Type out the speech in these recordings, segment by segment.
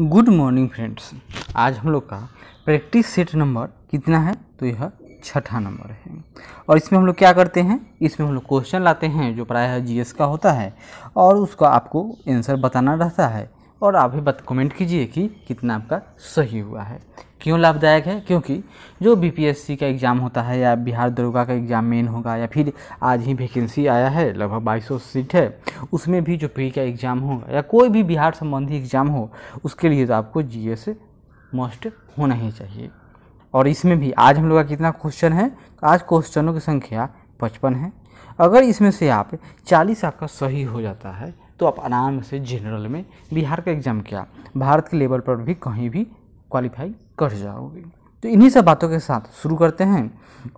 good morning friends आज हम लोग का प्रैक्टिस सेट नंबर कितना है तो यह छठा नंबर है और इसमें हम लोग क्या करते हैं इसमें हम लोग क्वेश्चन लाते हैं जो प्रायः जीएस का होता है और उसका आपको आंसर बताना रहता है और आप भी बत कमेंट कीजिए कि कितना आपका सही हुआ है क्यों लाभदायक है क्योंकि जो बीपीएससी का एग्ज़ाम होता है या बिहार दरोगा का एग्ज़ाम मेन होगा या फिर आज ही वैकेंसी आया है लगभग बाईस सीट है उसमें भी जो पी का एग्ज़ाम होगा या कोई भी बिहार संबंधी एग्ज़ाम हो उसके लिए तो आपको जी मस्ट होना ही चाहिए और इसमें भी आज हम लोग का कितना क्वेश्चन है आज क्वेश्चनों की संख्या पचपन है अगर इसमें से आप चालीस आपका सही हो जाता है तो आप आराम से जनरल में बिहार का एग्ज़ाम क्या भारत के लेवल पर भी कहीं भी क्वालिफाई कर जाओगे तो इन्हीं सब बातों के साथ शुरू करते हैं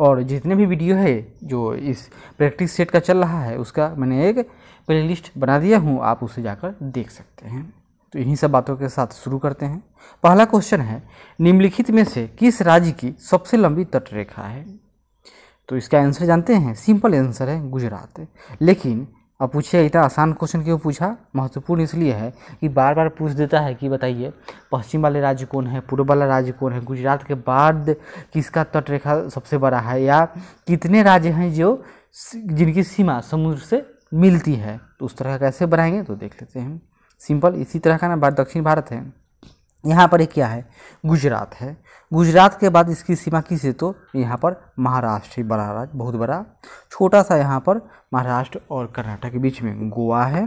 और जितने भी वीडियो है जो इस प्रैक्टिस सेट का चल रहा है उसका मैंने एक प्लेलिस्ट बना दिया हूँ आप उसे जाकर देख सकते हैं तो इन्हीं सब बातों के साथ शुरू करते हैं पहला क्वेश्चन है निम्नलिखित में से किस राज्य की सबसे लंबी तटरेखा है तो इसका आंसर जानते हैं सिंपल आंसर है गुजरात लेकिन और पूछिए इतना आसान क्वेश्चन क्यों पूछा महत्वपूर्ण इसलिए है कि बार बार पूछ देता है कि बताइए पश्चिम वाले राज्य कौन है पूर्व वाला राज्य कौन है गुजरात के बाद किसका तटरेखा सबसे बड़ा है या कितने राज्य हैं जो जिनकी सीमा समुद्र से मिलती है तो उस तरह कैसे बनाएंगे तो देख लेते हैं सिंपल इसी तरह का ना दक्षिण भारत है यहाँ पर क्या है गुजरात है गुजरात के बाद इसकी सीमा किस है तो यहाँ पर महाराष्ट्र बड़ा राज्य बहुत बड़ा छोटा सा यहाँ पर महाराष्ट्र और कर्नाटक के बीच में गोवा है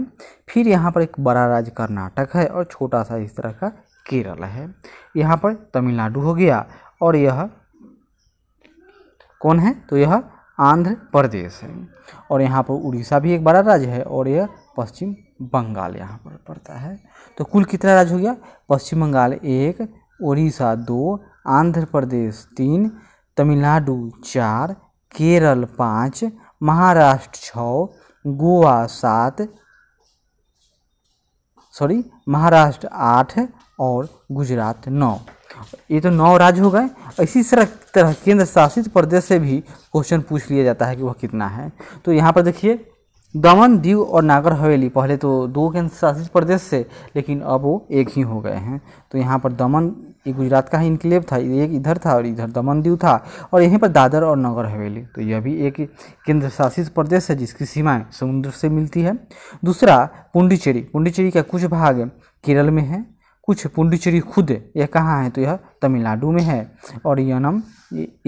फिर यहाँ पर एक बड़ा राज्य कर्नाटक है और छोटा सा इस तरह का केरल है यहाँ पर तमिलनाडु हो गया और यह कौन है तो यह आंध्र प्रदेश है और यहाँ पर उड़ीसा भी एक बड़ा राज्य है और यह पश्चिम बंगाल यहाँ पर पड़ता है तो कुल कितना राज्य हो गया पश्चिम बंगाल एक उड़ीसा दो आंध्र प्रदेश तीन तमिलनाडु चार केरल पाँच महाराष्ट्र छ गोवा सात सॉरी महाराष्ट्र आठ और गुजरात नौ ये तो नौ राज्य हो गए इसी तरह केंद्र शासित प्रदेश से भी क्वेश्चन पूछ लिया जाता है कि वह कितना है तो यहाँ पर देखिए दमन दीव और नागर हवेली पहले तो दो केंद्र शासित प्रदेश से लेकिन अब वो एक ही हो गए हैं तो यहाँ पर दमन ये गुजरात का ही इनक्लेव था एक इधर था और इधर दमन दीव था और यहीं पर दादर और नगर हवेली तो यह भी एक केंद्र शासित प्रदेश है जिसकी सीमाएं समुद्र से मिलती है दूसरा पुंडीचेरी पुंडीचेरी का कुछ भाग केरल में है कुछ पुंडुचेरी खुद यह कहाँ है तो यह तमिलनाडु में है और यनम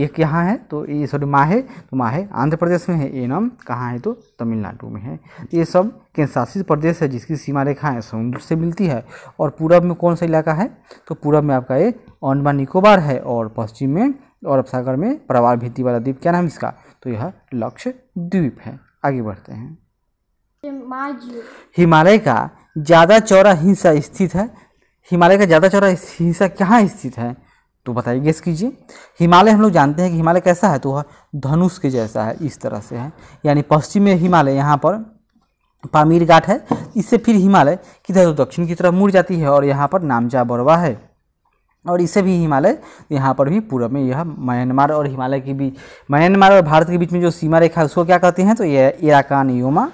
एक यहाँ है तो ये सॉरी माहे तो माहे आंध्र प्रदेश में है एनम कहाँ है तो तमिलनाडु में है ये सब केंद्रशासित प्रदेश है जिसकी सीमा रेखाएँ समुद्र से मिलती है और पूरब में कौन सा इलाका है तो पूरब में आपका ये अंडमान निकोबार है और पश्चिम में और सागर में प्रवार भीति वाला द्वीप क्या नाम इसका तो यह लक्ष्य द्वीप है आगे बढ़ते हैं हिमालय का ज़्यादा चौड़ा हिस्सा स्थित है हिमालय का ज़्यादा चौड़ा हिस्सा कहाँ स्थित है तो बताइए गेस कीजिए हिमालय हम लोग जानते हैं कि हिमालय कैसा है तो वह धनुष के जैसा है इस तरह से है यानी पश्चिम में हिमालय यहाँ पर पामीर घाट है इससे फिर हिमालय किधर तो दक्षिण की तरफ मुड़ जाती है और यहाँ पर नामजा बरवा है और इसे भी हिमालय यहाँ पर भी पूर्व में यह म्यांमार और हिमालय के बीच म्यांमार और भारत के बीच में जो सीमा रेखा है उसको क्या कहते हैं तो यह इराकान योमा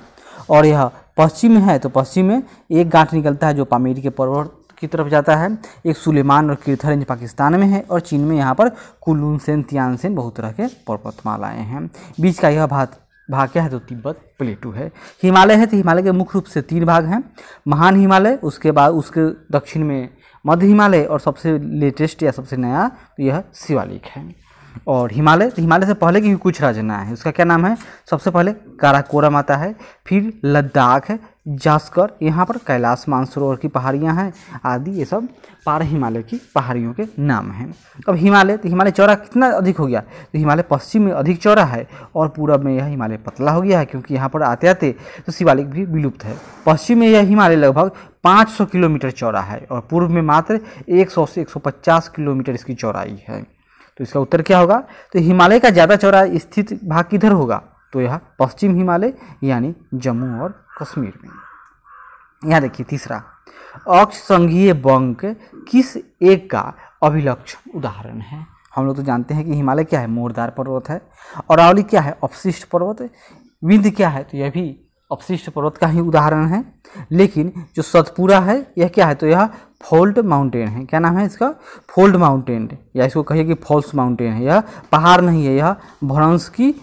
और यह पश्चिम है तो पश्चिम में एक गांठ निकलता है जो पामीर के पर्वत की तरफ जाता है एक सुलेमान और कीर्थरंज पाकिस्तान में है और चीन में यहाँ पर कुलून सेन तियानसेन बहुत तरह के पर्वतमालाएँ हैं बीच का यह भाग भाग क्या है तो तिब्बत प्लेटू है हिमालय है तो हिमालय के मुख्य रूप से तीन भाग हैं महान हिमालय उसके बाद उसके दक्षिण में मध्य हिमालय और सबसे लेटेस्ट या सबसे नया तो यह शिवालिक है और हिमालय तो हिमालय से पहले की कुछ रचना है उसका क्या नाम है सबसे पहले काराकोरम आता है फिर लद्दाख है जास्कर यहाँ पर कैलाश मानसरोवर की पहाड़ियाँ हैं आदि ये सब पार हिमालय की पहाड़ियों के नाम हैं अब हिमालय तो हिमालय चौड़ा कितना अधिक हो गया तो हिमालय पश्चिम में अधिक चौड़ा है और पूरब में यह हिमालय पतला हो गया है क्योंकि यहाँ पर आते आते तो शिवालिक भी विलुप्त है पश्चिम में यह हिमालय लगभग 500 किलोमीटर चौड़ा है और पूर्व में मात्र 100 से 150 किलोमीटर इसकी चौड़ाई है तो इसका उत्तर क्या होगा तो हिमालय का ज़्यादा चौड़ा स्थित भाग किधर होगा तो यह पश्चिम हिमालय यानी जम्मू और कश्मीर में यहाँ देखिए तीसरा अक्ष संघीय बंक किस एक का अभिलक्षण उदाहरण है हम लोग तो जानते हैं कि हिमालय क्या है मोरदार पर्वत है और अरावली क्या है अपशिष्ट पर्वत विंध क्या है तो यह भी अपशिष्ट पर्वत का ही उदाहरण है लेकिन जो सतपुरा है यह क्या है तो यह फोल्ड माउंटेन है क्या नाम है इसका फोल्ड माउंटेन या इसको कहिए कि फॉल्स माउंटेन है यह पहाड़ नहीं है यह भ्रंश की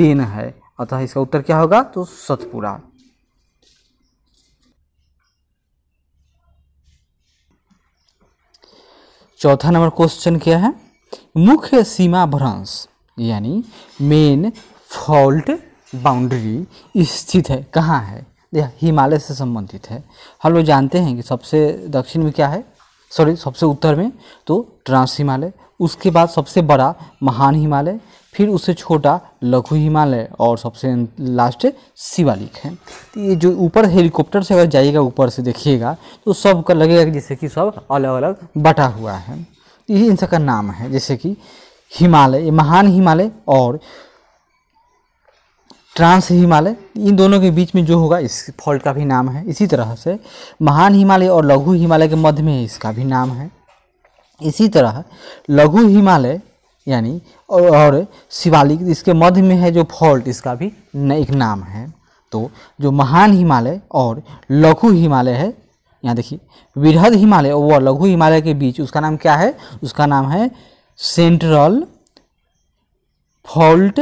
देन है अतः इसका उत्तर क्या होगा तो सतपुरा चौथा नंबर क्वेश्चन क्या है मुख्य सीमा भ्रंश यानी मेन फॉल्ट बाउंड्री स्थित है कहाँ है यह हिमालय से संबंधित है हम लोग जानते हैं कि सबसे दक्षिण में क्या है सॉरी सबसे उत्तर में तो ट्रांस हिमालय उसके बाद सबसे बड़ा महान हिमालय फिर उससे छोटा लघु हिमालय और सबसे लास्ट शिवालिक है तो ये जो ऊपर हेलीकॉप्टर से अगर जाइएगा ऊपर से देखिएगा तो सब का लगेगा कि जैसे कि सब अलग अलग बटा हुआ है तो यही इन सबका नाम है जैसे कि हिमालय महान हिमालय और ट्रांस हिमालय इन दोनों के बीच में जो होगा इस फॉल्ट का भी नाम है इसी तरह से महान हिमालय और लघु हिमालय के मध्य में इसका भी नाम है इसी तरह लघु हिमालय यानी और शिवालिक इसके मध्य में है जो फॉल्ट इसका भी एक नाम है तो जो महान हिमालय और लघु हिमालय है यहाँ देखिए वृहद हिमालय व लघु हिमालय के बीच उसका नाम क्या है उसका नाम है सेंट्रल फॉल्ट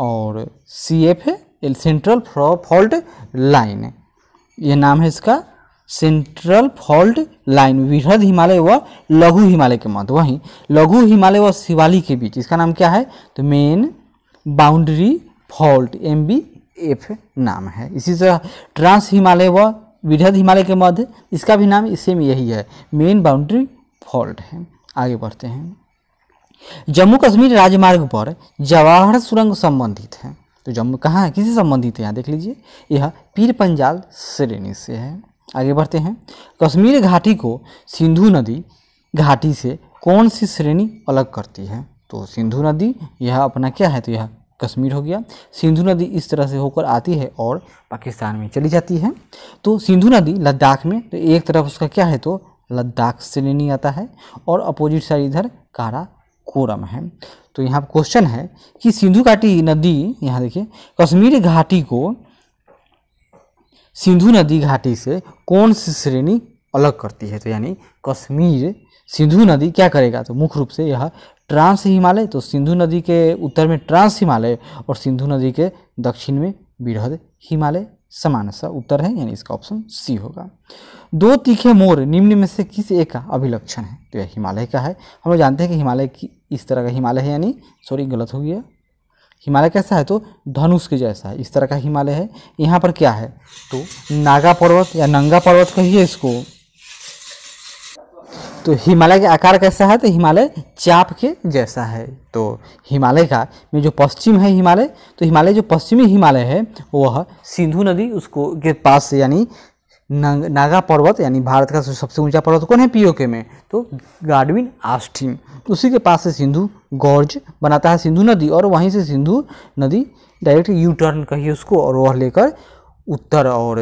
और सी एफ है सेंट्रल फॉल्ट लाइन ये नाम है इसका सेंट्रल फॉल्ट लाइन वृहद हिमालय व लघु हिमालय के मध्य वहीं लघु हिमालय व शिवाली के बीच इसका नाम क्या है तो main boundary fault M B F नाम है इसी तरह ट्रांस हिमालय व वृहद हिमालय के मध्य इसका भी नाम में यही है मेन बाउंड्री फॉल्ट है आगे बढ़ते हैं जम्मू कश्मीर राजमार्ग पर जवाहर सुरंग संबंधित है तो जम्मू कहाँ है किसी संबंधित है यहाँ देख लीजिए यह पीर पंजाल श्रेणी से है आगे बढ़ते हैं कश्मीर घाटी को सिंधु नदी घाटी से कौन सी श्रेणी अलग करती है तो सिंधु नदी यह अपना क्या है तो यह कश्मीर हो गया सिंधु नदी इस तरह से होकर आती है और पाकिस्तान में चली जाती है तो सिंधु नदी लद्दाख में तो एक तरफ उसका क्या है तो लद्दाख श्रेणी आता है और अपोजिट साइड इधर कारा कोरम है तो यहाँ क्वेश्चन है कि सिंधु घाटी नदी यहाँ देखिए कश्मीर घाटी को सिंधु नदी घाटी से कौन सी श्रेणी अलग करती है तो यानी कश्मीर सिंधु नदी क्या करेगा तो मुख्य रूप से यह ट्रांस हिमालय तो सिंधु नदी के उत्तर में ट्रांस हिमालय और सिंधु नदी के दक्षिण में बृहद हिमालय समान सा उत्तर है यानी इसका ऑप्शन सी होगा दो तीखे मोर निम्न में से किस एक का अभिलक्षण है तो यह हिमालय का है हम लोग जानते हैं कि हिमालय की इस तरह का हिमालय है यानी सॉरी गलत हो गया हिमालय कैसा है तो धनुष के जैसा है इस तरह का हिमालय है यहाँ पर क्या है तो नागा पर्वत या नंगा पर्वत कहिए इसको तो हिमालय का आकार कैसा है तो हिमालय चाप के जैसा है तो हिमालय का में जो पश्चिम है हिमालय तो हिमालय जो पश्चिमी हिमालय है वह सिंधु नदी उसको के पास यानी नागा पर्वत यानी भारत का सबसे ऊंचा पर्वत कौन है पीओके में तो गाडविन आस्टिन उसी के पास से सिंधु गॉर्ज बनाता है सिंधु नदी और वहीं से सिंधु नदी डायरेक्ट यू टर्न कहिए उसको और वह लेकर उत्तर और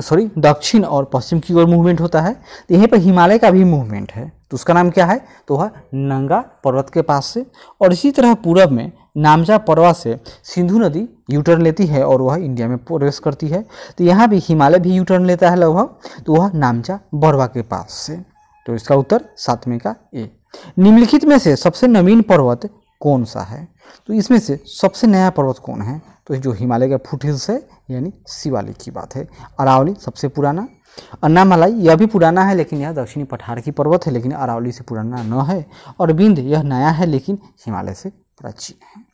सॉरी दक्षिण और पश्चिम की ओर मूवमेंट होता है तो यहीं पर हिमालय का भी मूवमेंट है तो उसका नाम क्या है तो वह नंगा पर्वत के पास से और इसी तरह पूरब में नामजा पर्वा से सिंधु नदी यूटर्न लेती है और वह इंडिया में प्रवेश करती है तो यहाँ भी हिमालय भी यूटर्न लेता है लगभग तो वह नामजा बरवा के पास से तो इसका उत्तर सातवें का ए निम्नलिखित में से सबसे नवीन पर्वत कौन सा है तो इसमें से सबसे नया पर्वत कौन है तो जो हिमालय का फुट हिल्स है यानी शिवालिक की बात है अरावली सबसे पुराना अन्नामलाई यह भी पुराना है लेकिन यह दक्षिणी पठार की पर्वत है लेकिन अरावली से पुराना न है और बिंद यह नया है लेकिन हिमालय से प्राचीन है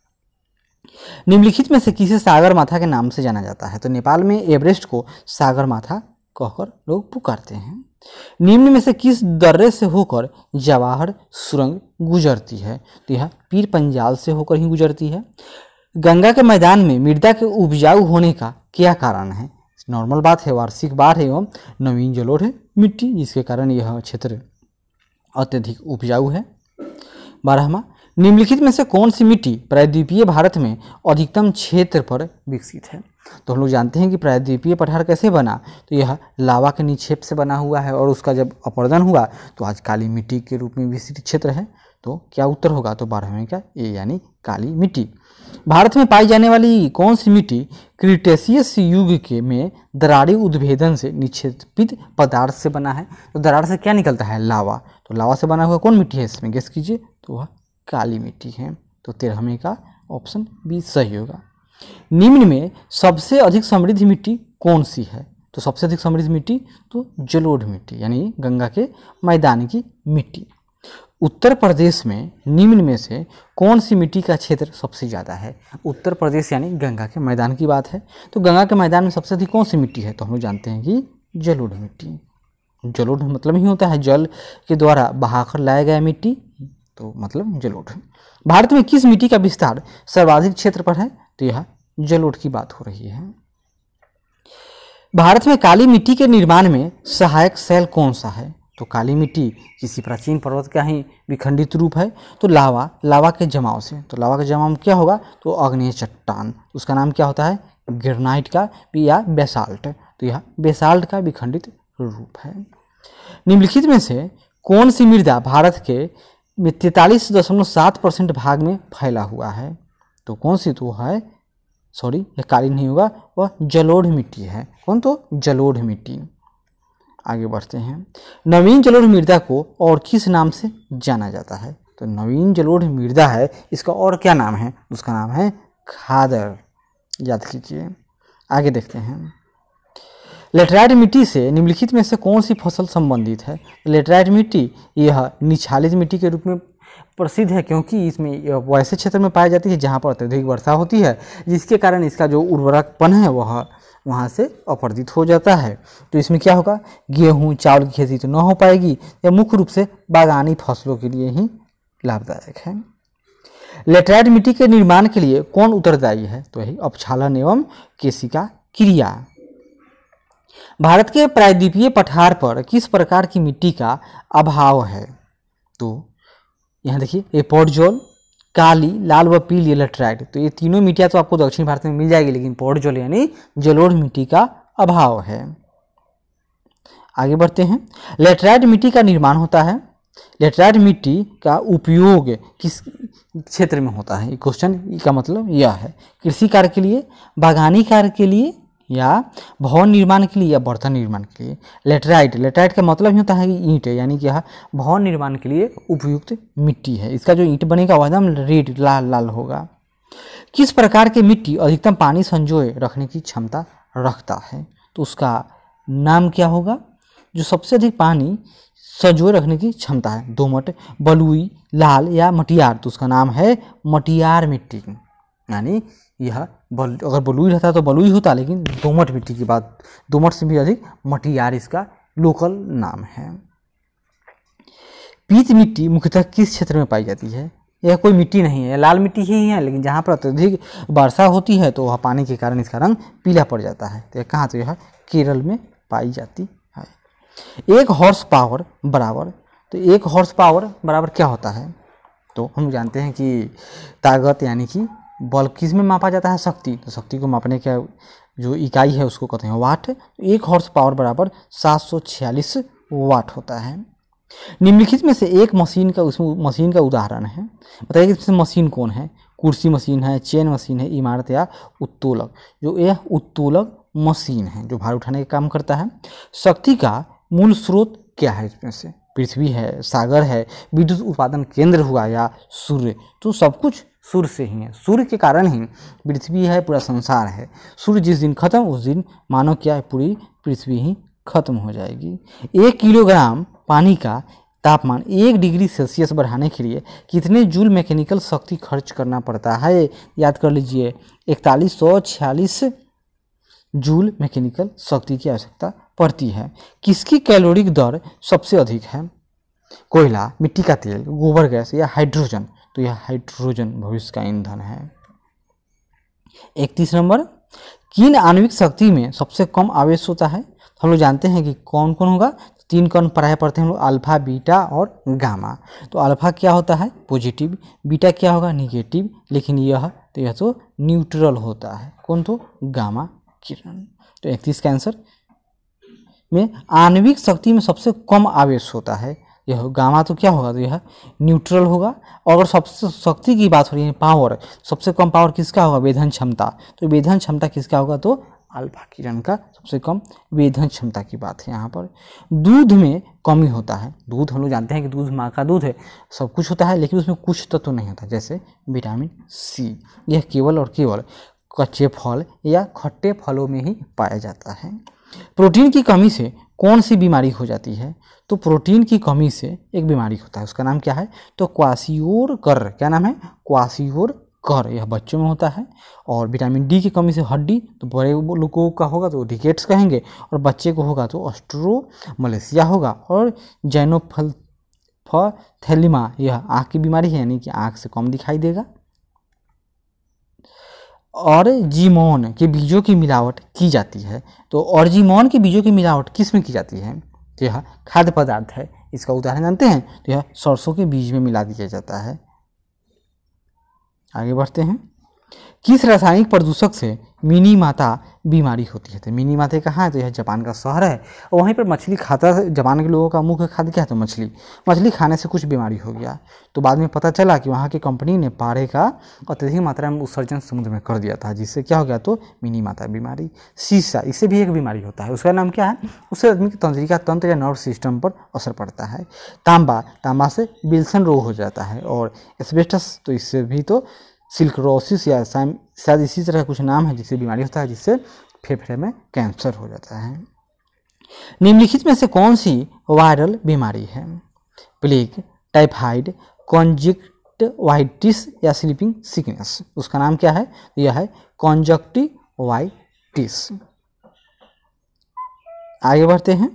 निम्नलिखित में से किसे सागर माथा के नाम से जाना जाता है तो नेपाल में एवरेस्ट को सागर माथा कहकर लोग पुकारते हैं निम्न में से किस दर्रे से होकर जवाहर सुरंग गुजरती है तो यह पीर पंजाल से होकर ही गुजरती है गंगा के मैदान में मृदा के उपजाऊ होने का क्या कारण है नॉर्मल बात है वार्षिक बाढ़ एवं नवीन जलोढ़ है मिट्टी जिसके कारण यह क्षेत्र अत्यधिक उपजाऊ है बारहवा निम्नलिखित में से कौन सी मिट्टी प्रायद्वीपीय भारत में अधिकतम क्षेत्र पर विकसित है तो हम लोग जानते हैं कि प्रायद्वीपीय पठार कैसे बना तो यह लावा के निक्षेप से बना हुआ है और उसका जब अपर्दन हुआ तो आज काली मिट्टी के रूप में विकसित क्षेत्र है तो क्या उत्तर होगा तो बारहवें का ए यानी काली मिट्टी भारत में पाई जाने वाली कौन सी मिट्टी क्रिटेशियस युग के में दरारी उद्भेदन से निक्षेपित पदार्थ से बना है तो दरार से क्या निकलता है लावा तो लावा से बना हुआ कौन मिट्टी है इसमें गैस कीजिए तो वह काली मिट्टी है तो तेरहवें का ऑप्शन बी सही होगा निम्न में सबसे अधिक समृद्ध मिट्टी कौन सी है तो सबसे अधिक समृद्ध मिट्टी तो जलोढ़ मिट्टी यानी गंगा के मैदान की मिट्टी उत्तर प्रदेश में निम्न में से कौन सी मिट्टी का क्षेत्र सबसे ज़्यादा है उत्तर प्रदेश यानी गंगा के मैदान की बात है तो गंगा के मैदान में सबसे अधिक कौन सी मिट्टी है तो हम लोग जानते हैं कि जलोढ़ मिट्टी जलोढ़ मतलब ही होता है जल के द्वारा बहाकर लाया गया मिट्टी तो मतलब जलोट भारत में किस मिट्टी का विस्तार सर्वाधिक क्षेत्र पर है तो यह जलोट की बात हो रही है भारत में काली मिट्टी के निर्माण में सहायक शैल कौन सा है तो काली मिट्टी किसी प्राचीन पर्वत का ही विखंडित रूप है तो लावा लावा के जमाव से तो लावा के जमाव में क्या होगा तो अग्नेय चट्टान उसका नाम क्या होता है ग्रेनाइट का या बेसाल्ट तो यह बेसाल्ट का विखंडित रूप है निम्नलिखित में से कौन सी मृदा भारत के में तैतालीस दशमलव सात परसेंट भाग में फैला हुआ है तो कौन सी तो है सॉरी यह काली नहीं होगा वह जलोढ़ मिट्टी है कौन तो जलोढ़ मिट्टी आगे बढ़ते हैं नवीन जलोढ़ मृदा को और किस नाम से जाना जाता है तो नवीन जलोढ़ मृदा है इसका और क्या नाम है उसका नाम है खादर याद कीजिए आगे देखते हैं लेटराइट मिट्टी से निम्नलिखित में से कौन सी फसल संबंधित है लेटराइट मिट्टी यह निछालित मिट्टी के रूप में प्रसिद्ध है क्योंकि इसमें वैसे क्षेत्र में पाई जाती है जहाँ पर अत्यधिक वर्षा होती है जिसके कारण इसका जो उर्वरकपन है वह वहाँ से अपर्दित हो जाता है तो इसमें क्या होगा गेहूँ चावल की खेती तो न हो पाएगी यह मुख्य रूप से बागानी फसलों के लिए ही लाभदायक है लेटराइड मिट्टी के निर्माण के लिए कौन उत्तरदायी है तो यही अपछालन एवं का क्रिया भारत के प्रायद्वीपीय पठार पर किस प्रकार की मिट्टी का अभाव है तो यहाँ देखिए एपोर्टजोल काली लाल व पीली लेट्राइट तो ये तीनों मिट्टियाँ तो आपको दक्षिण भारत में मिल जाएगी लेकिन पोर्टजोल यानी जलोढ़ मिट्टी का अभाव है आगे बढ़ते हैं लेट्राइट मिट्टी का निर्माण होता है लेट्राइट मिट्टी का उपयोग किस क्षेत्र में होता है ये क्वेश्चन का मतलब यह है कृषि कार्य के लिए बागानी कार्य के लिए या भवन निर्माण के लिए या बर्तन निर्माण के लिए लेटराइट लेटराइट का मतलब ही होता है कि ईंट यानी कि यह भवन निर्माण के लिए उपयुक्त मिट्टी है इसका जो ईंट बनेगा वह एकदम रेड लाल लाल होगा किस प्रकार की मिट्टी अधिकतम पानी संजोए रखने की क्षमता रखता है तो उसका नाम क्या होगा जो सबसे अधिक पानी संजोए रखने की क्षमता है दोमट बलुई लाल या मटियार तो उसका नाम है मटियार मिट्टी यानी यह बल अगर बलुई रहता तो बलुई होता लेकिन दोमट मिट्टी की बात दोमट से भी अधिक मटियार इसका लोकल नाम है पीत मिट्टी मुख्यतः किस क्षेत्र में पाई जाती है यह कोई मिट्टी नहीं है लाल मिट्टी ही है लेकिन जहाँ पर अत्यधिक वर्षा होती है तो वह पानी के कारण इसका रंग पीला पड़ जाता है तो कहाँ तो यह केरल में पाई जाती है एक हॉर्स पावर बराबर तो एक हॉर्स पावर बराबर क्या होता है तो हम जानते हैं कि ताकत यानी कि बल किस में मापा जाता है शक्ति तो शक्ति को मापने का जो इकाई है उसको कहते हैं वाट एक हॉर्स पावर बराबर सात सौ छियालीस वाट होता है निम्नलिखित में से एक मशीन का उसमें मशीन का उदाहरण है बताइए कि इसमें मशीन कौन है कुर्सी मशीन है चेन मशीन है इमारत या उत्तोलक जो यह उत्तोलक मशीन है जो भार उठाने का काम करता है शक्ति का मूल स्रोत क्या है इसमें से पृथ्वी है सागर है विद्युत उत्पादन केंद्र हुआ या सूर्य तो सब कुछ सूर्य से ही है सूर्य के कारण ही पृथ्वी है पूरा संसार है सूर्य जिस दिन खत्म उस दिन मानो क्या पूरी पृथ्वी ही खत्म हो जाएगी एक किलोग्राम पानी का तापमान एक डिग्री सेल्सियस बढ़ाने के लिए कितने जूल मैकेनिकल शक्ति खर्च करना पड़ता है याद कर लीजिए इकतालीस सौ छियालीस जूल मैकेनिकल शक्ति की आवश्यकता पड़ती है किसकी कैलोरिक दर सबसे अधिक है कोयला मिट्टी का तेल गोबर गैस या हाइड्रोजन तो यह हाइड्रोजन भविष्य का ईंधन है इकतीस नंबर किन आणविक शक्ति में सबसे कम आवेश होता है तो हम लोग जानते हैं कि कौन कौन होगा तो तीन कौन पढ़ाए पढ़ते हैं हम लोग अल्फा बीटा और गामा तो अल्फा क्या होता है पॉजिटिव बीटा क्या होगा निगेटिव लेकिन यह तो यह तो न्यूट्रल होता है कौन तो गामा किरण तो इकतीस का आंसर में आणविक शक्ति में सबसे कम आवेश होता है यह गामा तो क्या होगा तो यह न्यूट्रल होगा और अगर सबसे शक्ति की बात हो रही है पावर सबसे कम पावर किसका होगा वेधन क्षमता तो वेधन क्षमता किसका होगा तो अल्फा किरण का सबसे कम वेधन क्षमता की बात है यहाँ पर दूध में कमी होता है दूध हम लोग जानते हैं कि दूध माँ का दूध है सब कुछ होता है लेकिन उसमें कुछ तत्व तो नहीं होता जैसे विटामिन सी यह केवल और केवल कच्चे फल या खट्टे फलों में ही पाया जाता है प्रोटीन की कमी से कौन सी बीमारी हो जाती है तो प्रोटीन की कमी से एक बीमारी होता है उसका नाम क्या है तो क्वासियोर कर क्या नाम है क्वासियोर कर यह बच्चों में होता है और विटामिन डी की कमी से हड्डी तो बड़े लोगों का होगा तो डिकेट्स कहेंगे और बच्चे को होगा तो ऑस्ट्रो मलेशिया होगा और जैनोफल थैलीमा यह आँख की बीमारी है यानी कि आँख से कम दिखाई देगा और जीमोन के बीजों की मिलावट की जाती है तो और जीमोन के बीजों की मिलावट किस में की जाती है तो यह खाद्य पदार्थ है इसका उदाहरण जानते हैं तो यह सरसों के बीज में मिला दिया जाता है आगे बढ़ते हैं किस रासायनिक प्रदूषक से मिनी माता बीमारी होती है तो मिनी माथे कहाँ है तो यह जापान का शहर है और वहीं पर मछली खाता जापान के लोगों का मुख्य खाद्य क्या है तो मछली मछली खाने से कुछ बीमारी हो गया तो बाद में पता चला कि वहाँ की कंपनी ने पारे का अत्यधिक मात्रा में उत्सर्जन समुद्र में कर दिया था जिससे क्या हो गया तो मिनी माता बीमारी शीशा इससे भी एक बीमारी होता है उसका नाम क्या है उससे आदमी के तंत्रिका तंत्र या नर्व सिस्टम पर असर पड़ता है तांबा तांबा से बिल्सन रोग हो जाता है और एस्बेस्टस तो इससे भी तो सिल्क्रोसिस या शायद इसी तरह कुछ नाम है जिससे बीमारी होता है जिससे फेफड़े में कैंसर हो जाता है निम्नलिखित में से कौन सी वायरल बीमारी है प्लेग टाइफाइड कॉन्जिक्टवाइटिस या स्लीपिंग सिकनेस उसका नाम क्या है तो यह है कॉन्जक्टिवाइटिस आगे बढ़ते हैं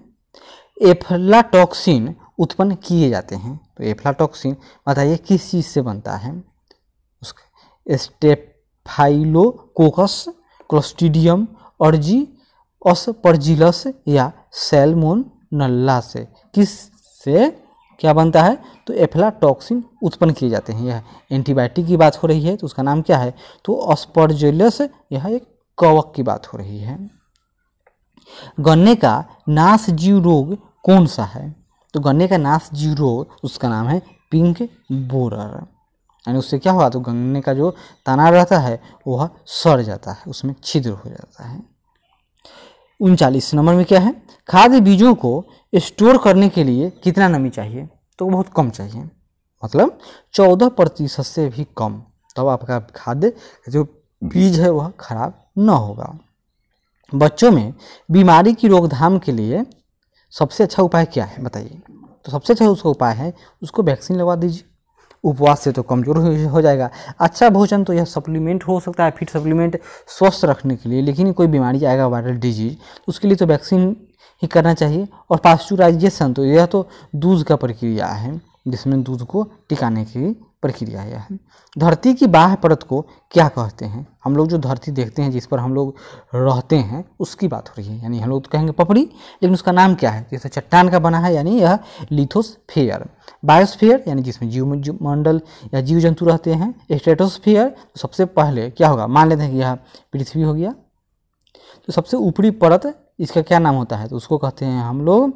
एफलाटॉक्सिन उत्पन्न किए जाते हैं तो एफलाटॉक्सिन बताइए किस चीज़ से बनता है स्टेफाइलोकोकस क्लोस्टिडियम अर्जी ऑसपर्जिलस या सेलमोन नल्ला से किस से क्या बनता है तो एफलाटॉक्सिन उत्पन्न किए जाते हैं यह एंटीबायोटिक की बात हो रही है तो उसका नाम क्या है तो ऑस्पर्जिलस यह एक कवक की बात हो रही है गन्ने का नाश जीव रोग कौन सा है तो गन्ने का नाश जीव रोग उसका नाम है पिंक बोरर यानी उससे क्या हुआ तो गंगने का जो तनाव रहता है वह सड़ जाता है उसमें छिद्र हो जाता है उनचालीस नंबर में क्या है खाद्य बीजों को स्टोर करने के लिए कितना नमी चाहिए तो बहुत कम चाहिए मतलब चौदह प्रतिशत से भी कम तब तो आपका खाद्य जो बीज है वह खराब न होगा बच्चों में बीमारी की रोकथाम के लिए सबसे अच्छा उपाय क्या है बताइए तो सबसे अच्छा उसका उपाय है उसको वैक्सीन लगवा दीजिए उपवास से तो कमज़ोर हो जाएगा अच्छा भोजन तो यह सप्लीमेंट हो सकता है फिट सप्लीमेंट स्वस्थ रखने के लिए लेकिन कोई बीमारी आएगा वायरल डिजीज तो उसके लिए तो वैक्सीन ही करना चाहिए और पास्चुराइजेशन तो यह तो दूध का प्रक्रिया है जिसमें दूध को टिकाने की प्रक्रिया है धरती की बाह्य परत को क्या कहते हैं हम लोग जो धरती देखते हैं जिस पर हम लोग रहते हैं उसकी बात हो रही है यानी हम लोग तो कहेंगे पपड़ी लेकिन उसका नाम क्या है जैसे चट्टान का बना है यानी यह लिथोस्फेयर बायोस्फेयर यानी जिसमें जीव मंडल या जीव जंतु रहते हैं स्टेटोस्फेयर तो सबसे पहले क्या होगा मान लेते हैं कि यह पृथ्वी हो गया तो सबसे ऊपरी परत इसका क्या नाम होता है तो उसको कहते हैं हम लोग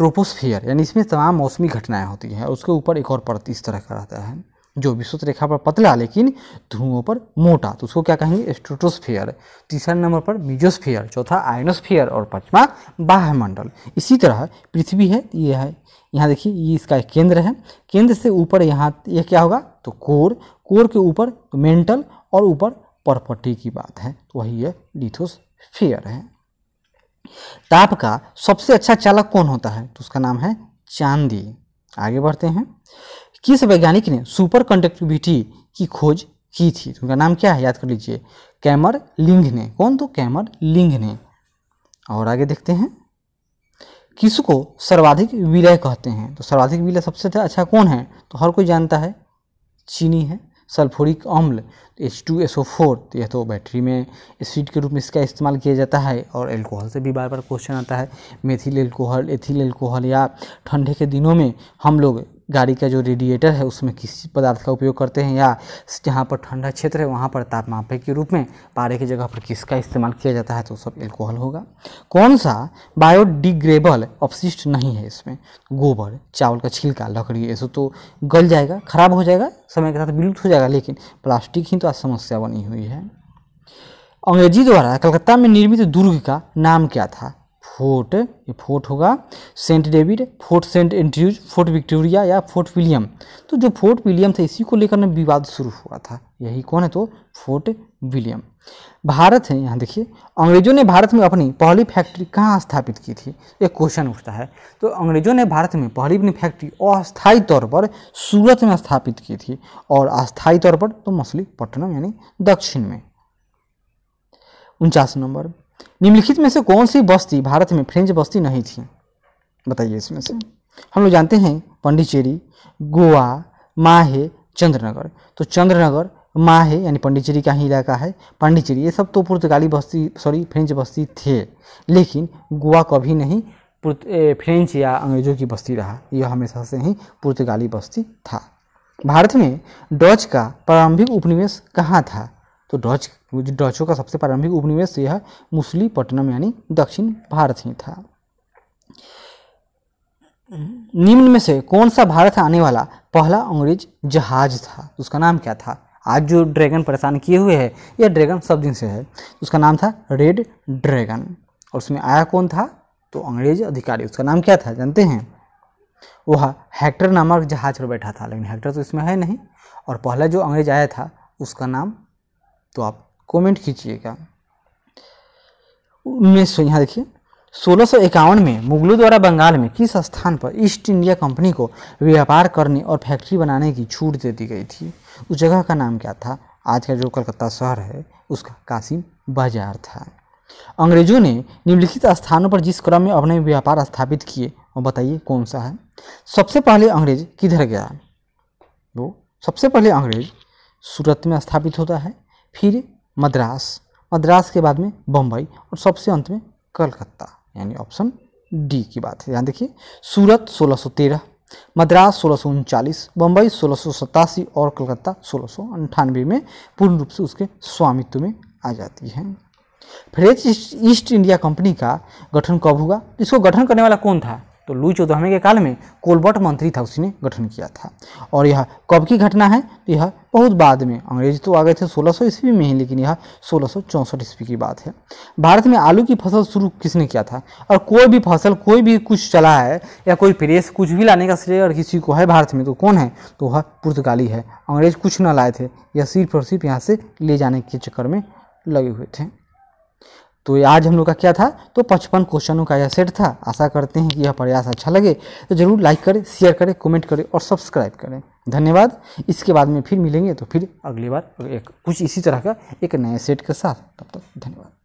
ट्रोपोस्फियर यानी इसमें तमाम मौसमी घटनाएं होती हैं उसके ऊपर एक और परत इस तरह का रहता है जो विश्वत रेखा पर पतला लेकिन ध्रुवों पर मोटा तो उसको क्या कहेंगे स्ट्रेटोस्फीयर तीसरा नंबर पर म्यूजोस्फीयर चौथा आइनोस्फियर और पाँचवा बाह्यमंडल इसी तरह पृथ्वी है ये है यहाँ देखिए ये इसका एक केंद्र है केंद्र से ऊपर यहाँ यह क्या होगा तो कोर कोर के ऊपर मेंटल और ऊपर परपटी की बात है तो वही है लिथोस्फीयर है ताप तो का सबसे अच्छा चालक कौन होता है तो उसका नाम है चांदी आगे बढ़ते हैं किस वैज्ञानिक ने सुपर कंडक्टिविटी की खोज की थी तो उनका नाम क्या है याद कर लीजिए कैमर लिंग ने कौन तो कैमर लिंग ने और आगे देखते हैं किसको सर्वाधिक विलय कहते हैं तो सर्वाधिक विलय सबसे अच्छा कौन है तो हर कोई जानता है चीनी है सल्फोरिक अम्ल H two S O four तो यह तो बैटरी में एसिड के रूप में इसका इस्तेमाल किया जाता है और एल्कोहल से भी बार बार क्वेश्चन आता है मेथिल एल्कोहल एथिल एल्कोहल या ठंडे के दिनों में हम लोग गाड़ी का जो रेडिएटर है उसमें किस पदार्थ का उपयोग करते हैं या जहाँ पर ठंडा क्षेत्र है वहाँ पर तापमापे के रूप में पारे की जगह पर किसका इस्तेमाल किया जाता है तो सब एल्कोहल होगा कौन सा बायोडिग्रेबल अपशिष्ट नहीं है इसमें गोबर चावल का छिलका लकड़ी ऐसे तो गल जाएगा खराब हो जाएगा समय के साथ विलुप्त हो जाएगा लेकिन प्लास्टिक ही तो आज समस्या बनी हुई है अंग्रेजी द्वारा कलकत्ता में निर्मित दुर्ग का नाम क्या था फोर्ट ये फोर्ट होगा सेंट डेविड फोर्ट सेंट एंट्रीज फोर्ट विक्टोरिया या फोर्ट विलियम तो जो फोर्ट विलियम था इसी को लेकर ना विवाद शुरू हुआ था यही कौन है तो फोर्ट विलियम भारत है यहाँ देखिए अंग्रेजों ने भारत में अपनी पहली फैक्ट्री कहाँ स्थापित की थी एक क्वेश्चन उठता है तो अंग्रेजों ने भारत में पहली अपनी फैक्ट्री अस्थायी तौर पर सूरत में स्थापित की थी और अस्थायी तौर पर तो मछलीपट्टनम यानी दक्षिण में उनचास नंबर निम्नलिखित में से कौन सी बस्ती भारत में फ्रेंच बस्ती नहीं थी बताइए इसमें से हम लोग जानते हैं पंडिचेरी गोवा माहे चंद्रनगर तो चंद्रनगर माहे यानी पंडिचेरी का ही इलाका है पंडिचेरी ये सब तो पुर्तगाली बस्ती सॉरी फ्रेंच बस्ती थे लेकिन गोवा कभी नहीं फ्रेंच या अंग्रेजों की बस्ती रहा यह हमेशा से ही पुर्तगाली बस्ती था भारत में डच का प्रारंभिक उपनिवेश कहाँ था तो डच डचों का सबसे प्रारंभिक उपनिवेश यह मुसलीपट्टनम यानी दक्षिण भारत ही था निम्न में से कौन सा भारत आने वाला पहला अंग्रेज जहाज था तो उसका नाम क्या था आज जो ड्रैगन परेशान किए हुए है यह ड्रैगन सब दिन से है तो उसका नाम था रेड ड्रैगन और उसमें आया कौन था तो अंग्रेज अधिकारी उसका नाम क्या था जानते हैं वह हेक्टर नामक जहाज पर बैठा था लेकिन हेक्टर तो इसमें है नहीं और पहला जो अंग्रेज आया था उसका नाम तो आप कमेंट कीजिएगा उन्नीस सौ यहाँ देखिए सोलह में मुगलों द्वारा बंगाल में किस स्थान पर ईस्ट इंडिया कंपनी को व्यापार करने और फैक्ट्री बनाने की छूट दे दी गई थी उस जगह का नाम क्या था आज का जो कलकत्ता शहर है उसका कासिम बाजार था अंग्रेजों ने निम्नलिखित स्थानों पर जिस क्रम में अपने व्यापार स्थापित किए और बताइए कौन सा है सबसे पहले अंग्रेज किधर गया वो सबसे पहले अंग्रेज सूरत में स्थापित होता है फिर मद्रास मद्रास के बाद में बम्बई और सबसे अंत में कलकत्ता यानी ऑप्शन डी की बात है यहाँ देखिए सूरत 1613 मद्रास सोलह बम्बई सोलह और कलकत्ता सोलह में पूर्ण रूप से उसके स्वामित्व में आ जाती है फ्रेंच ईस्ट इंडिया कंपनी का गठन कब हुआ इसको गठन करने वाला कौन था तो लुई चौदहवें के काल में कोलबर्ट मंत्री था उसी ने गठन किया था और यह कब की घटना है तो यह बहुत बाद में अंग्रेज तो आ गए थे 1600 ईस्वी में ही लेकिन यह सोलह ईस्वी की बात है भारत में आलू की फसल शुरू किसने किया था और कोई भी फसल कोई भी कुछ चला है या कोई प्रेस कुछ भी लाने का श्रेय अगर किसी को है भारत में तो कौन है तो वह पुर्तगाली है अंग्रेज कुछ ना लाए थे यह सिर्फ और सिर्फ यहाँ से ले जाने के चक्कर में लगे हुए थे तो आज हम लोग का क्या था तो पचपन क्वेश्चनों का यह सेट था आशा करते हैं कि यह प्रयास अच्छा लगे तो ज़रूर लाइक करें शेयर करें कमेंट करें और सब्सक्राइब करें धन्यवाद इसके बाद में फिर मिलेंगे तो फिर अगली बार एक कुछ इसी तरह का एक नए सेट के साथ तब तक धन्यवाद